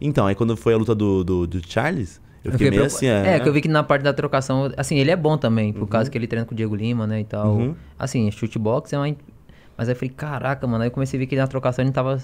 Então, aí quando foi a luta do, do, do Charles, eu fiquei, eu fiquei meio assim, é. É, que eu vi que na parte da trocação, assim, ele é bom também, por uhum. causa que ele treina com o Diego Lima, né, e tal. Uhum. Assim, chute box é uma. Mas aí eu falei, caraca, mano. Aí eu comecei a ver que na trocação ele tava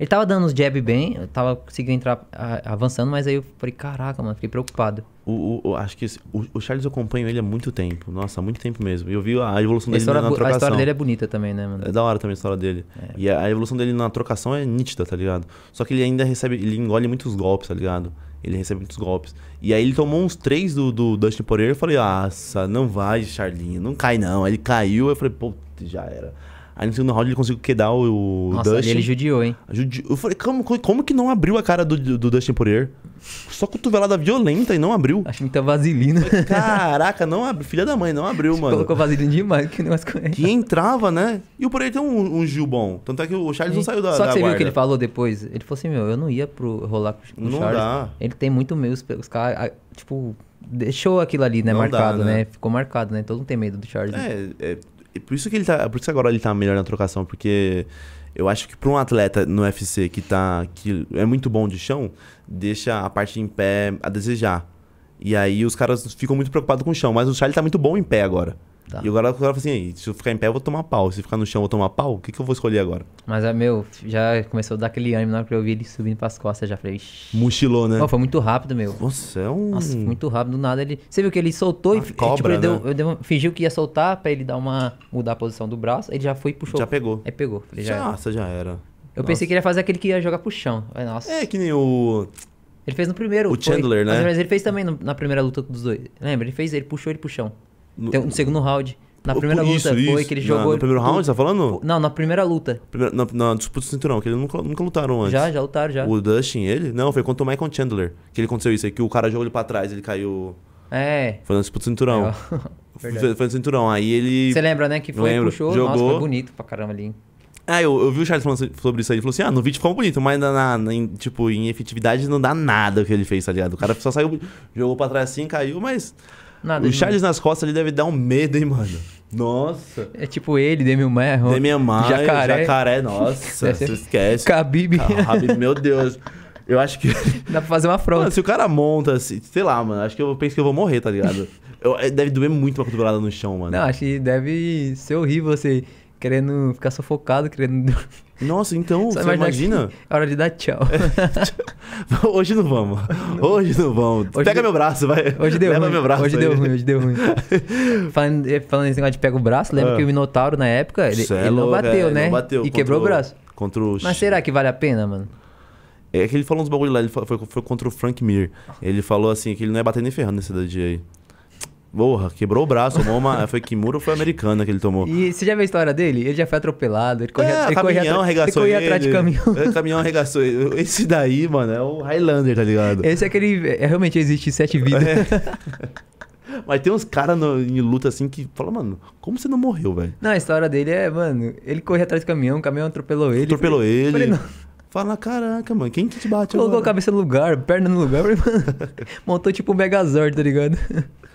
ele tava dando os jab bem, eu tava conseguindo entrar avançando, mas aí eu falei, caraca, mano, fiquei preocupado. O, o, acho que o, o, Charles eu acompanho ele há muito tempo. Nossa, há muito tempo mesmo. Eu vi a evolução dele história, é na trocação. A história dele é bonita também, né, mano? É da hora também a história dele. É. E a, a, evolução dele na trocação é nítida, tá ligado? Só que ele ainda recebe, ele engole muitos golpes, tá ligado? Ele recebe muitos golpes. E aí ele tomou uns três do, do Dustin Poirier. Eu falei, nossa, não vai, Charlinho, não cai não. Aí ele caiu, eu falei, pô, já era. Aí no segundo round ele conseguiu quedar o Nossa, Dustin. ele judiou, hein? Judi... Eu falei, como, como que não abriu a cara do, do Dustin Poirier? Só cotovelada violenta e não abriu. Acho que tá vaselina. Caraca, não abriu. Filha da mãe, não abriu, mano. Colocou vaselina demais, que com conhece. Que entrava, né? E o Poirier tem um, um Gil bom. Tanto é que o Charles e... não saiu da Só que da você guarda. viu o que ele falou depois? Ele falou assim, meu, eu não ia pro rolar com o não Dá. Ele tem muito medo, os, os caras, tipo... Deixou aquilo ali, né? Não marcado, dá, né? né? Ficou marcado, né? Todo então mundo tem medo do Charles. É, é por isso que ele tá. Por isso que agora ele tá melhor na trocação, porque eu acho que para um atleta no UFC que tá. que é muito bom de chão, deixa a parte em pé a desejar. E aí os caras ficam muito preocupados com o chão, mas o Charlie tá muito bom em pé agora. Tá. E agora o cara fala assim, se eu ficar em pé eu vou tomar pau, se ficar no chão eu vou tomar pau, o que, que eu vou escolher agora? Mas, é, meu, já começou a dar aquele ânimo na hora que eu vi ele subindo pras costas, já falei... Shh. Mochilou, né? Oh, foi muito rápido, meu. Nossa, é um... Nossa, muito rápido, do nada ele... Você viu que ele soltou e... É, tipo, cobra, tipo, né? deu, deu, fingiu que ia soltar pra ele dar uma... mudar a posição do braço, ele já foi e puxou. Já pegou. É, pegou. Falei, já, nossa, já era. Eu nossa. pensei que ele ia fazer aquele que ia jogar pro chão. Ai, é, nossa. É, que nem o... Ele fez no primeiro. O foi, Chandler, né? Mas ele fez também no, na primeira luta dos dois. Lembra? Ele fez, ele puxou ele pro chão. No, no segundo round. Na primeira isso, luta isso. foi que ele jogou. Na, no primeiro round, você tá falando? Não, na primeira luta. Primeira, na, na, disputa do cinturão, que eles nunca, nunca lutaram antes. Já, já lutaram, já. O Dustin, ele? Não, foi contra o Michael Chandler. Que ele aconteceu isso aí, é que o cara jogou ele pra trás, ele caiu. É. Foi na disputa do cinturão. É. foi, foi no cinturão. Aí ele. Você lembra, né? Que foi, lembro, puxou, jogou. nossa, foi bonito pra caramba ali. Ah, eu, eu vi o Charles falando sobre isso aí. Ele falou assim: ah, no vídeo ficou bonito, mas na, na, na em, tipo, em efetividade não dá nada o que ele fez, tá ligado? O cara só saiu, jogou pra trás assim, caiu, mas. Nada o Charles nas costas ali deve dar um medo, hein, mano? Nossa. É tipo ele, Demi Maia. Demi Maia, jacaré. jacaré, nossa. você esquece. Khabib. Ah, Khabib, meu Deus. Eu acho que... Dá pra fazer uma frota. Mano, se o cara monta, assim, sei lá, mano. Acho que eu penso que eu vou morrer, tá ligado? Eu, é, deve doer muito uma cotovelada no chão, mano. Não, acho que deve ser horrível você querendo ficar sufocado, querendo. Nossa, então, Só você imagina? É hora de dar tchau. Hoje não vamos. Hoje não vamos. Hoje pega deu... meu braço, vai. Hoje deu Leva ruim. meu braço. Hoje aí. deu ruim, hoje deu ruim. falando, eh, falando nesse negócio de pega o braço, lembra é. que o Minotauro na época, ele, Celo, é ele não bateu, é, né? Não bateu. E contra... quebrou o braço. Contra o... Mas será que vale a pena, mano? É que ele falou uns bagulho lá, ele foi, foi, foi contra o Frank Mir. Ele falou assim que ele não ia bater nem ferrando nesse dia aí. Porra, quebrou o braço, tomou uma. Foi Kimura ou foi americana que ele tomou? E você já viu a história dele? Ele já foi atropelado, ele corria, é, ele caminhão arregaçou ele atrás de caminhão. Caminhão arregaçou ele. Esse daí, mano, é o Highlander, tá ligado? Esse é aquele. É, realmente existe sete vidas. É. Mas tem uns caras em luta assim que falam, mano, como você não morreu, velho? Não, a história dele é, mano, ele corria atrás do caminhão, o caminhão atropelou ele. Atropelou falei, ele. Falei, não. Fala, caraca, mano, quem que te bate Colocou agora? Colocou a cabeça no lugar, perna no lugar, mano, montou tipo um Megazord, tá ligado?